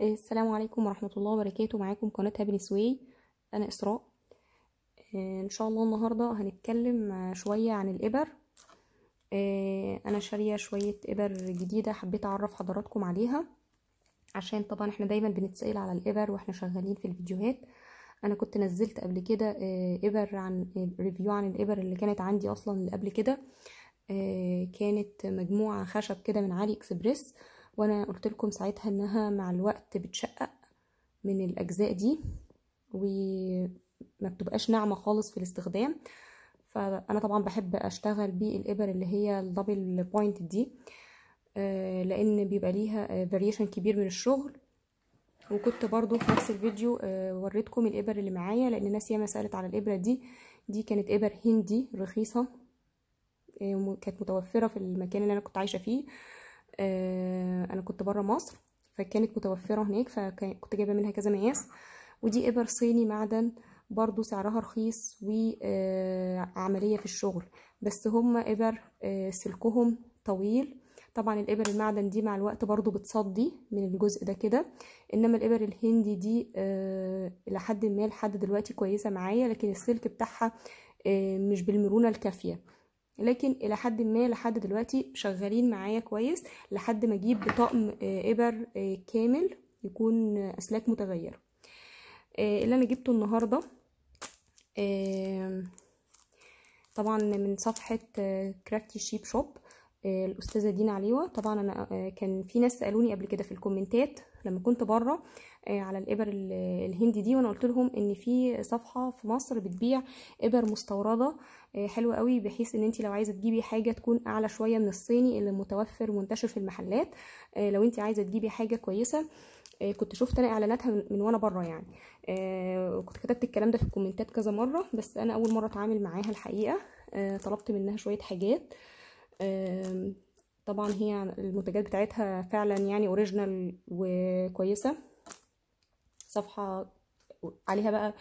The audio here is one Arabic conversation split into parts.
السلام عليكم ورحمة الله وبركاته معاكم قناة هابي سوي أنا إسراء آه، إن شاء الله النهاردة هنتكلم شوية عن الإبر آه، أنا شارية شوية إبر جديدة حبيت أعرف حضراتكم عليها عشان طبعا احنا دايما بنتسأل على الإبر واحنا شغالين في الفيديوهات أنا كنت نزلت قبل كده آه، إبر عن ريفيو عن الإبر اللي كانت عندي أصلا اللي قبل كده كانت مجموعة خشب كده من علي إكسبريس وانا قلت لكم ساعتها انها مع الوقت بتشقق من الاجزاء دي وما بتبقاش ناعمه خالص في الاستخدام فانا طبعا بحب اشتغل بالابر اللي هي الدبل بوينت دي آه، لان بيبقى ليها فاريشن كبير من الشغل وكنت برضو في نفس الفيديو آه، وريتكم الابر اللي معايا لان ناس ياما سالت على الابره دي دي كانت ابر هندي رخيصه آه، كانت متوفره في المكان اللي انا كنت عايشه فيه كنت بره مصر فكانت متوفرة هناك فكنت جايبة منها كذا مقاس ودي إبر صيني معدن برضو سعرها رخيص وعملية آه، في الشغل بس هما إبر آه، سلكهم طويل طبعا الإبر المعدن دي مع الوقت برضو بتصدي من الجزء ده كده إنما الإبر الهندي دي آه، لحد ما لحد دلوقتي كويسة معايا لكن السلك بتاعها مش بالمرونة الكافية لكن الى حد ما لحد دلوقتي شغالين معايا كويس لحد ما اجيب طقم آه، ابر آه، كامل يكون اسلاك متغيره آه، اللي انا جبته النهارده طبعا من صفحه كرافتي شيب شوب الاستاذه دينا عليوه طبعا انا كان في ناس سالوني قبل كده في الكومنتات لما كنت بره آه، على الابر الهندي دي وانا قلت لهم ان في صفحه في مصر بتبيع ابر مستورده آه، حلوه قوي بحيث ان انت لو عايزه تجيبي حاجه تكون اعلى شويه من الصيني اللي متوفر منتشر في المحلات آه، لو انت عايزه تجيبي حاجه كويسه كنت شفت انا اعلاناتها من وانا بره يعني وكنت كتبت الكلام ده في الكومنتات كذا مره بس انا اول مره اتعامل معاها الحقيقه طلبت منها شويه حاجات طبعا هي المنتجات بتاعتها فعلا يعني اوريجينال وكويسه صفحه عليها بقى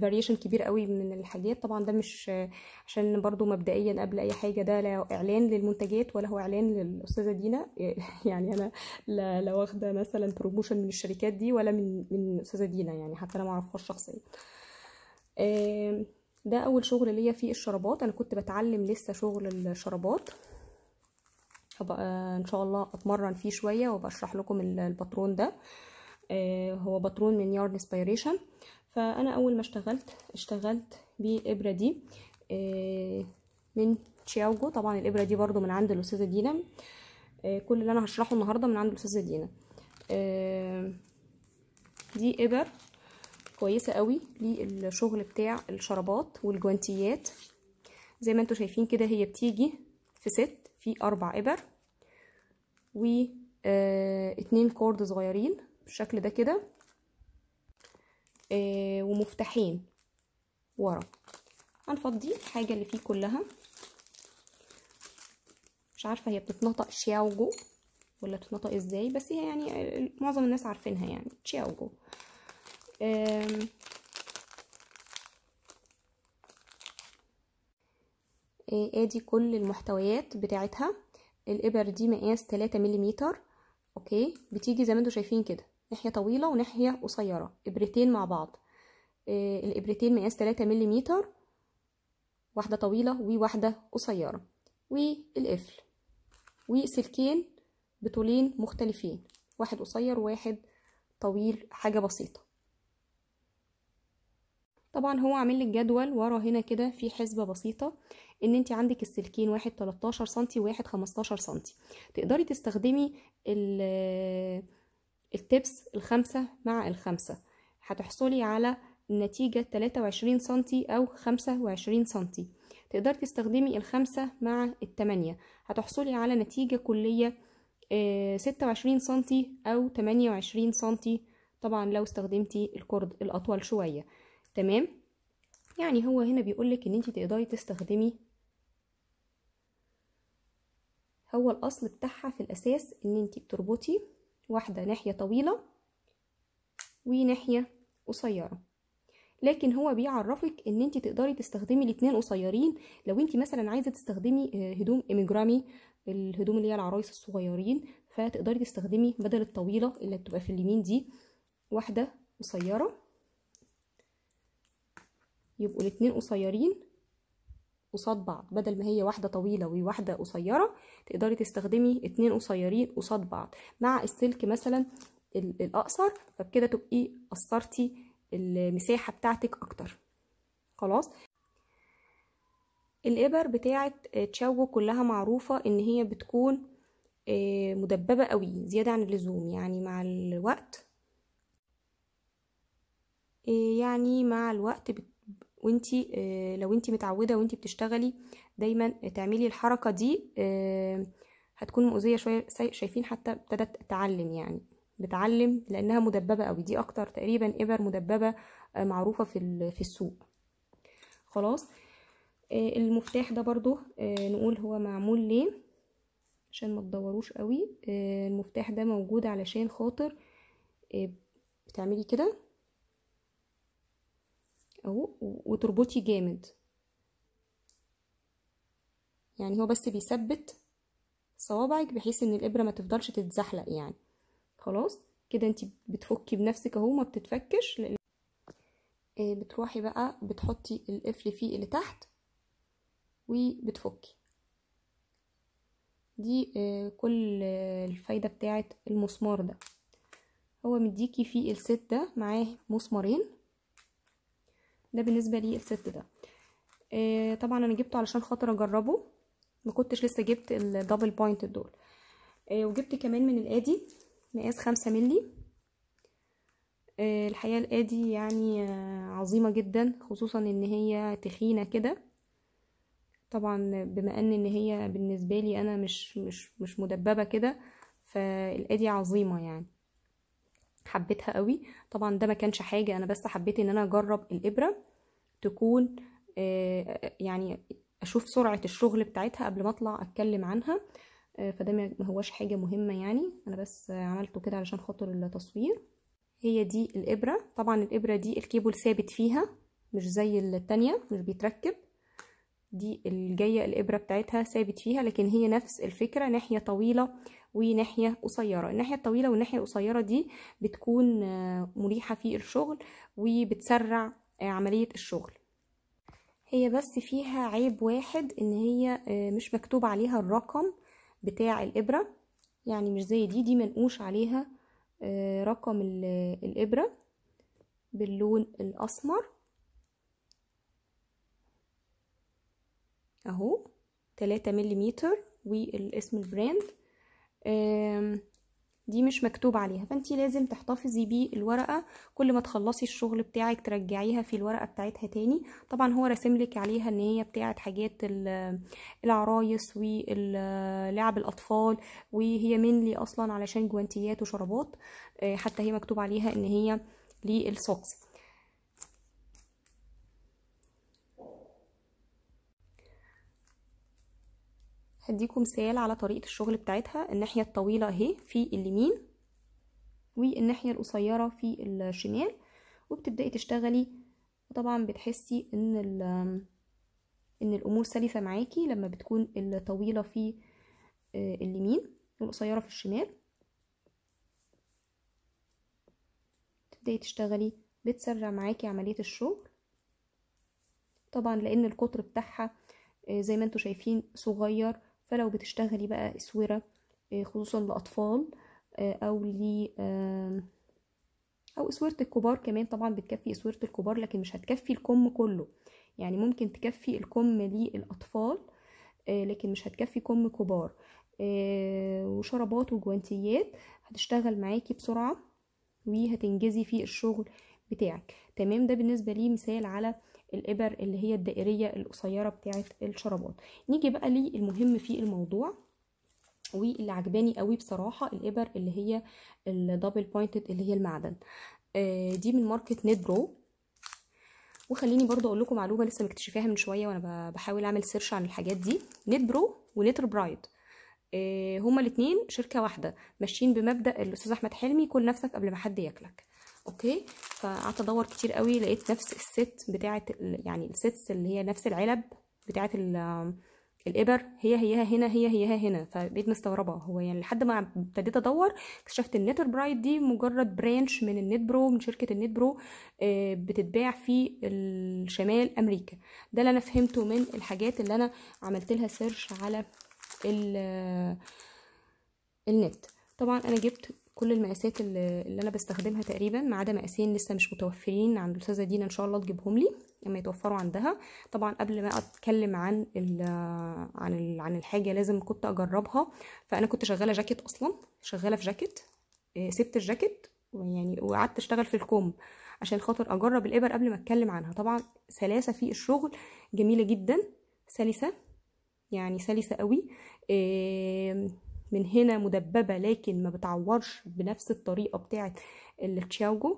فاريشن آه، كبير قوي من الحاجات طبعا ده مش آه، عشان برضو مبدئيا قبل اي حاجه ده لا اعلان للمنتجات ولا هو اعلان للاستاذه دينا يعني انا لا, لا واخده مثلا بروموشن من الشركات دي ولا من من استاذه دينا يعني حتى انا ما اعرفهاش شخصيا آه، ده اول شغل ليا في الشرابات انا كنت بتعلم لسه شغل الشرابات هبقى ان شاء الله اتمرن فيه شويه وبشرح لكم الباترون ده آه، هو بطرون من يارن سبيريشن فانا اول ما اشتغلت اشتغلت بالابره دي آه، من تشياوجو طبعا الابره دي برضو من عند الاستاذه دينا آه، كل اللي انا هشرحه النهارده من عند الاستاذه دينا دي ابر كويسه قوي للشغل بتاع الشرابات والجوانتيات زي ما انتم شايفين كده هي بتيجي في ست في اربع ابر و اتنين كورد صغيرين بالشكل ده كده آه، ومفتاحين ورا هنفضي الحاجه اللي فيه كلها مش عارفه هي بتتنطق شياوجو ولا بتتنطق ازاي بس هي يعني معظم الناس عارفينها يعني شياوجو آه، ادي كل المحتويات بتاعتها الابر دي مقاس 3 ملم اوكي بتيجي زي ما انتم شايفين كده ناحية طويلة وناحية قصيرة إبرتين مع بعض آه، الإبرتين مقاس 3 ملم واحدة طويلة وواحدة قصيرة والقفل وسلكين بطولين مختلفين واحد قصير وواحد طويل حاجة بسيطة طبعا هو عامل لك جدول ورا هنا كده في حسبة بسيطة ان انت عندك السلكين واحد 13 سنتي وواحد 15 سنتي تقدري تستخدمي ال التبس الخمسة مع الخمسة هتحصلي على النتيجة 23 سنتي أو 25 سنتي تقدر تستخدمي الخمسة مع التمانية هتحصلي على نتيجة كلية 26 آه، سنتي أو 28 سنتي طبعا لو استخدمتي الكرد الأطول شوية تمام يعني هو هنا بيقولك ان انت تقدري تستخدمي هو الأصل بتاعها في الأساس ان انت بتربطي واحدة ناحية طويلة وناحية قصيرة لكن هو بيعرفك ان انت تقدري تستخدمي الاتنين قصيرين لو انت مثلا عايزه تستخدمي آه، هدوم اميجرامي الهدوم اللي هي العرايس الصغيرين فتقدري تستخدمي بدل الطويله اللي بتبقى في اليمين دي واحده قصيره يبقوا الاتنين قصيرين قصاد بعض بدل ما هي واحدة طويلة وواحدة قصيرة تقدري تستخدمي اتنين قصيرين قصاد بعض مع السلك مثلا الأقصر فبكده تبقي قصرتي المساحة بتاعتك أكتر خلاص الإبر بتاعة تشاوجو كلها معروفة إن هي بتكون آه، مدببة قوي زيادة عن اللزوم يعني مع الوقت آه، يعني مع الوقت وانتي آه، لو انتي متعوده وانتي بتشتغلي دايما تعملي الحركه دي آه، هتكون مؤذيه شويه شايفين حتى ابتدت تعلم يعني بتعلم لانها مدببه قوي دي اكتر تقريبا ابر مدببه آه، معروفه في في السوق خلاص المفتاح ده برضو نقول هو معمول ليه عشان ما تدوروش قوي المفتاح ده موجود علشان خاطر بتعملي كده اهو وتربطي جامد يعني هو بس بيثبت صوابعك بحيث ان الابره ما تفضلش تتزحلق يعني خلاص كده انت بتفكي بنفسك اهو ما بتتفكش لأن آه، بتروحي بقى بتحطي القفل فيه اللي تحت وبتفكي دي آه، كل الفايدة بتاعه المسمار ده هو مديكي فيه الست ده معاه مسمارين ده بالنسبه للست ده آه طبعا انا جبته علشان خاطر اجربه ما كنتش لسه جبت الدبل بوينت دول آه وجبت كمان من الادي مقاس خمسة ملي آه الحقيقه الادي يعني آه عظيمه جدا خصوصا ان هي تخينه كده طبعا بما ان ان هي بالنسبه لي انا مش مش مش مدببه كده فالادي عظيمه يعني حبيتها قوي طبعا ده ما كانش حاجه انا بس حبيت ان انا اجرب الابره تكون آه، يعني اشوف سرعه الشغل بتاعتها قبل ما اطلع اتكلم عنها آه، فده ما هوش حاجه مهمه يعني انا بس عملته كده علشان خاطر التصوير هي دي الابره طبعا الابره دي الكيبل ثابت فيها مش زي التانية مش بيتركب دي الجايه الابره بتاعتها ثابت فيها لكن هي نفس الفكره ناحيه طويله وناحية قصيرة الناحية الطويلة والناحية القصيرة دي بتكون آه، مريحة في الشغل وبتسرع آه، عملية الشغل هي بس فيها عيب واحد ان هي آه، مش مكتوب عليها الرقم بتاع الابرة يعني مش زي دي دي منقوش عليها رقم الابرة باللون الاسمر اهو 3 ملليمتر والاسم البراند دي مش مكتوب عليها فانت لازم تحتفظي بيه الورقه كل ما تخلصي الشغل بتاعك ترجعيها في الورقه بتاعتها تاني طبعا هو راسملك عليها ان هي بتاعه حاجات العرايس ولعب الاطفال وهي لي اصلا علشان جوانتيات وشرابات آه، حتى هي مكتوب عليها ان هي للسوكس هديكم مثال على طريقة الشغل بتاعتها الناحية الطويلة اهي في اليمين والناحية القصيرة في الشمال وبتبدأي تشتغلي وطبعا بتحسي ان ان الامور سلسة معاكي لما بتكون الطويلة في آه، اليمين والقصيرة في الشمال تبدأي تشتغلي بتسرع معاكي عملية الشغل طبعا لان القطر بتاعها آه، زي ما انتوا شايفين صغير فلو بتشتغلي بقى اسوره آه، خصوصا لاطفال آه، او ل او اسوره الكبار كمان طبعا بتكفي اسوره الكبار لكن مش هتكفي الكم كله يعني ممكن تكفي الكم للاطفال آه، لكن مش هتكفي كم كبار وشربات وجوانتيات هتشتغل معاكي بسرعه وهتنجزي في الشغل بتاعك تمام ده بالنسبه لي مثال على الإبر اللي هي الدائرية القصيرة بتاعة الشرابات نيجي بقى للمهم في الموضوع واللي عجباني قوي بصراحة الإبر اللي هي الدبل بوينتد اللي هي المعدن آه، دي من ماركة نيت برو وخليني برضو اقول لكم معلومه لسه مكتشفاها من شويه وانا بحاول اعمل سيرش عن الحاجات دي نت برو ونتر برايد آه، هما الاثنين شركه واحده ماشيين بمبدا الاستاذ احمد حلمي كل نفسك قبل ما حد ياكلك اوكي فقعدت ادور كتير قوي لقيت نفس الست بتاعه يعني الستس اللي هي نفس العلب بتاعه الابر هي هيها هنا هي هيها هنا فبقيت مستغربه هو يعني لحد ما ابتديت ادور اكتشفت النتر برايت دي مجرد برانش من النت برو من شركه النت برو آه، بتتباع في الشمال امريكا ده اللي انا فهمته من الحاجات اللي انا عملت لها سيرش على النت طبعا انا جبت كل المقاسات اللي, انا بستخدمها تقريبا ما عدا مقاسين لسه مش متوفرين عند الاستاذه دينا ان شاء الله تجيبهم لي لما يتوفروا عندها طبعا قبل ما اتكلم عن ال عن الـ عن الحاجه لازم كنت اجربها فانا كنت شغاله جاكيت اصلا شغاله في جاكيت آه، سبت الجاكيت يعني وقعدت اشتغل في الكم عشان خاطر اجرب الابر قبل ما اتكلم عنها طبعا سلاسه في الشغل جميله جدا سلسه يعني سلسه قوي إيه من هنا مدببة لكن ما بتعورش بنفس الطريقة بتاعة التشاوجو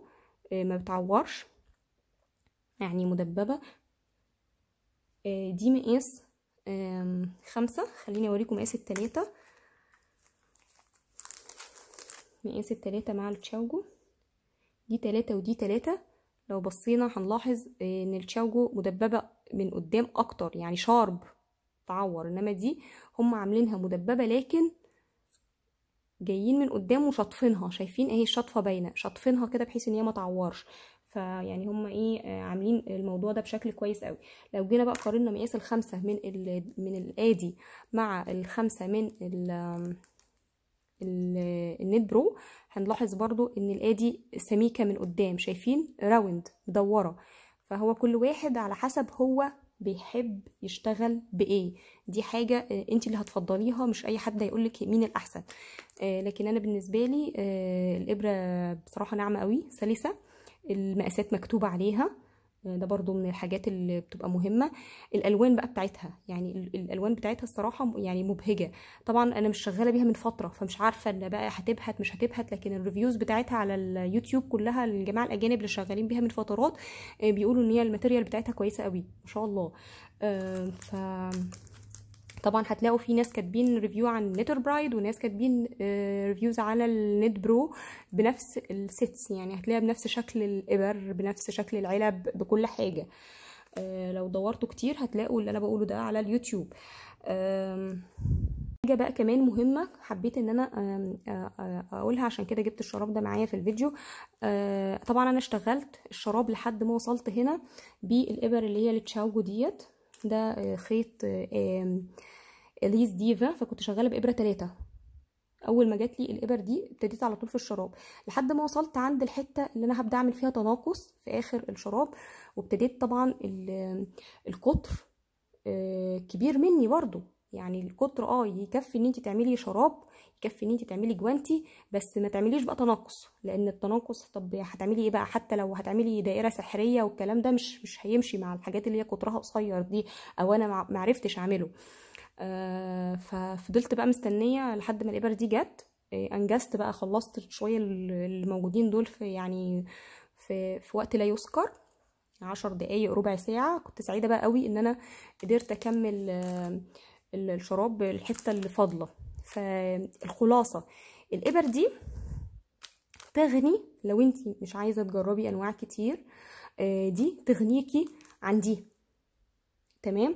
آه، ما بتعورش يعني مدببة آه، دي مقاس خمسة خليني اوريكم مقاس التلاتة مقاس التلاتة مع التشاوجو دي تلاتة ودي تلاتة لو بصينا هنلاحظ آه، ان التشاوجو مدببة من قدام اكتر يعني شارب تعور انما دي هم عاملينها مدببة لكن جايين من قدام وشاطفينها شايفين اهي الشطفه باينه شاطفينها كده بحيث ان هي ما تعورش فيعني هم ايه آه، عاملين الموضوع ده بشكل كويس قوي لو جينا بقى قارنا مقياس الخمسه من الـ من الادي مع الخمسه من ال النت برو هنلاحظ برضو ان الادي سميكه من قدام شايفين راوند مدوره فهو كل واحد على حسب هو بيحب يشتغل بايه دي حاجه آه، انت اللي هتفضليها مش اي حد هيقولك مين الاحسن آه، لكن انا بالنسبه لي آه، الابره بصراحه ناعمه قوي سلسه المقاسات مكتوبه عليها ده برضو من الحاجات اللي بتبقى مهمة الألوان بقى بتاعتها يعني الألوان بتاعتها الصراحة يعني مبهجة طبعا أنا مش شغالة بيها من فترة فمش عارفة إن بقى هتبهت مش هتبهت لكن الريفيوز بتاعتها على اليوتيوب كلها الجماعة الأجانب اللي شغالين بيها من فترات آه، بيقولوا إن هي الماتيريال بتاعتها كويسة قوي ما شاء الله آه، ف طبعا هتلاقوا في ناس كاتبين ريفيو عن نيتر برايد وناس كاتبين ريفيوز آه, على النت برو بنفس السيتس يعني هتلاقيها بنفس شكل الابر بنفس شكل العلب بكل حاجه آه, لو دورتوا كتير هتلاقوا اللي انا بقوله ده على اليوتيوب حاجه بقى كمان مهمه حبيت ان انا اقولها عشان كده جبت الشراب ده معايا في الفيديو آه، طبعا انا اشتغلت الشراب لحد ما وصلت هنا بالابر اللي هي التشاوجو ديت ده خيط اليس ديفا فكنت شغاله بابره ثلاثة اول ما جات لي الابر دي ابتديت على طول في الشراب لحد ما وصلت عند الحته اللي انا هبدا اعمل فيها تناقص في اخر الشراب وابتديت طبعا القطر آه، كبير مني برضو يعني القطر اه يكفي ان انت تعملي شراب يكفي ان انت تعملي جوانتي بس ما تعمليش بقى تناقص لان التناقص طب هتعملي ايه بقى حتى لو هتعملي دائره سحريه والكلام ده مش مش هيمشي مع الحاجات اللي هي قطرها قصير دي او انا ما عرفتش اعمله آه ففضلت بقى مستنيه لحد ما الابر دي جت آه، انجزت بقى خلصت شويه موجودين دول في يعني في, في وقت لا يذكر عشر دقايق ربع ساعه كنت سعيده بقى قوي ان انا قدرت اكمل آه الشراب الحته اللي فاضله فالخلاصه الابر دي تغني لو انت مش عايزه تجربي انواع كتير آه، دي تغنيكي عن دي تمام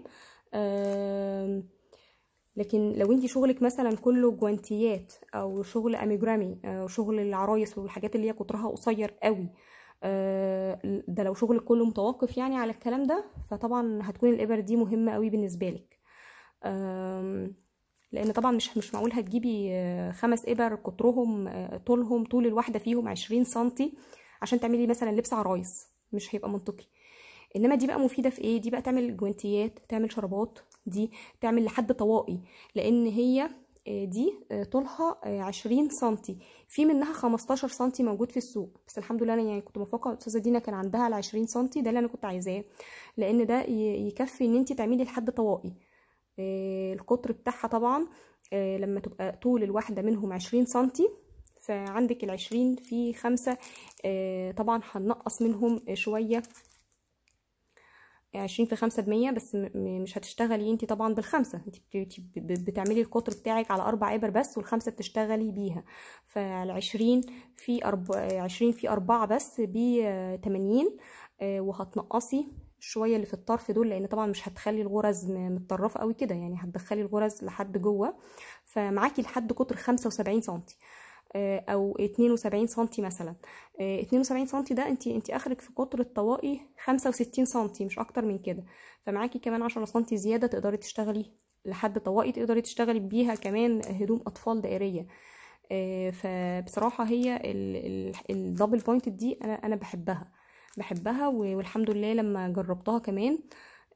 لكن لو انت شغلك مثلا كله جوانتيات او شغل اميجرامي او شغل العرايس والحاجات اللي هي قطرها قصير قوي آه، ده لو شغلك كله متوقف يعني على الكلام ده فطبعا هتكون الابر دي مهمه قوي بالنسبه لك لان طبعا مش مش معقول هتجيبي آه، خمس ابر قطرهم آه، طولهم طول الواحده فيهم 20 سنتي عشان تعملي مثلا لبس عرايس مش هيبقى منطقي انما دي بقى مفيده في ايه دي بقى تعمل جوانتيات تعمل شرابات دي تعمل لحد طواقي لان هي آه، دي طولها 20 سنتي في منها 15 سنتي موجود في السوق بس الحمد لله انا يعني كنت موفقه الاستاذه دينا كان عندها ال 20 سنتي ده اللي انا كنت عايزاه لان ده يكفي ان انت تعملي لحد طواقي آه، القطر بتاعها طبعا آه، لما تبقى طول الواحدة منهم عشرين سنتي فعندك العشرين في خمسة آه، طبعا هنقص منهم شوية عشرين في خمسة بمية بس مش هتشتغلي انت طبعا بالخمسة انت بتعملي القطر بتاعك على اربع ابر بس والخمسة بتشتغلي بيها فالعشرين في عشرين في اربعة بس بتمانين وهتنقصي شويه اللي في الطرف دول لان طبعا مش هتخلي الغرز متطرفه قوي كده يعني هتدخلي الغرز لحد جوه فمعاكي لحد قطر 75 سم او 72 سم مثلا 72 آه، سم ده انت انت اخرك في قطر الطواقي 65 سم مش اكتر من كده فمعاكي كمان 10 سم زياده تقدري تشتغلي لحد طواقي تقدري تشتغلي بيها كمان هدوم اطفال دائريه آه، فبصراحه هي الدبل بوينت دي انا انا بحبها بحبها والحمد لله لما جربتها كمان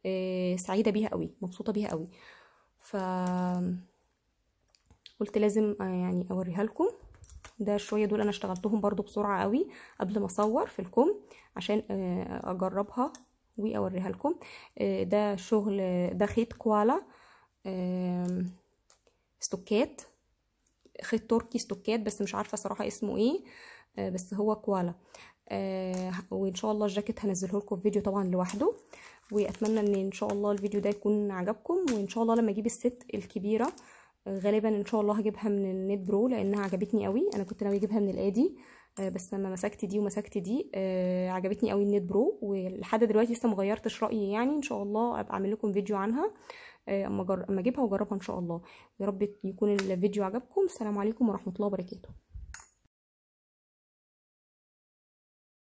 آه، سعيدة بيها قوي مبسوطة بيها قوي ف قلت لازم آه، يعني اوريها لكم ده شوية دول انا اشتغلتهم برضو بسرعة قوي قبل ما اصور في الكم عشان آه، اجربها واوريها لكم ده شغل ده خيط كوالا ستوكات خيط تركي ستوكات بس مش عارفة صراحة اسمه ايه بس هو كوالا آه وان شاء الله الجاكيت هنزله لكم في فيديو طبعا لوحده واتمنى ان ان شاء الله الفيديو ده يكون عجبكم وان شاء الله لما اجيب الست الكبيره آه، غالبا ان شاء الله هجيبها من النت برو لانها عجبتني قوي انا كنت ناوي اجيبها من الادي آه، بس لما مسكت دي ومسكت دي آه، عجبتني قوي النت برو ولحد دلوقتي لسه مغيرتش رايي يعني ان شاء الله ابقى اعمل لكم فيديو عنها اما اجيبها واجربها ان شاء الله يا رب يكون الفيديو عجبكم السلام عليكم ورحمه الله وبركاته